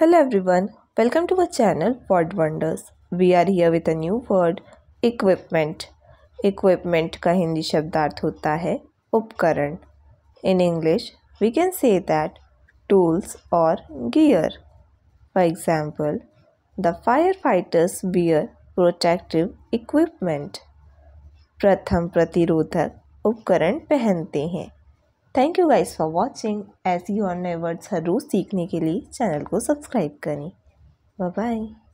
hello everyone welcome to our channel Pod Wonders we are here with a new word equipment equipment का हिंदी शब्दार्थ होता है उपकरण in English we can say that tools और gear for example the fire fighters wear protective equipment प्रथम प्रतिरोधक उपकरण पहनते हैं thank you guys for watching ऐसी और नए वर्ड्स हर रोज़ सीखने के लिए चैनल को सब्सक्राइब करें बाय बाय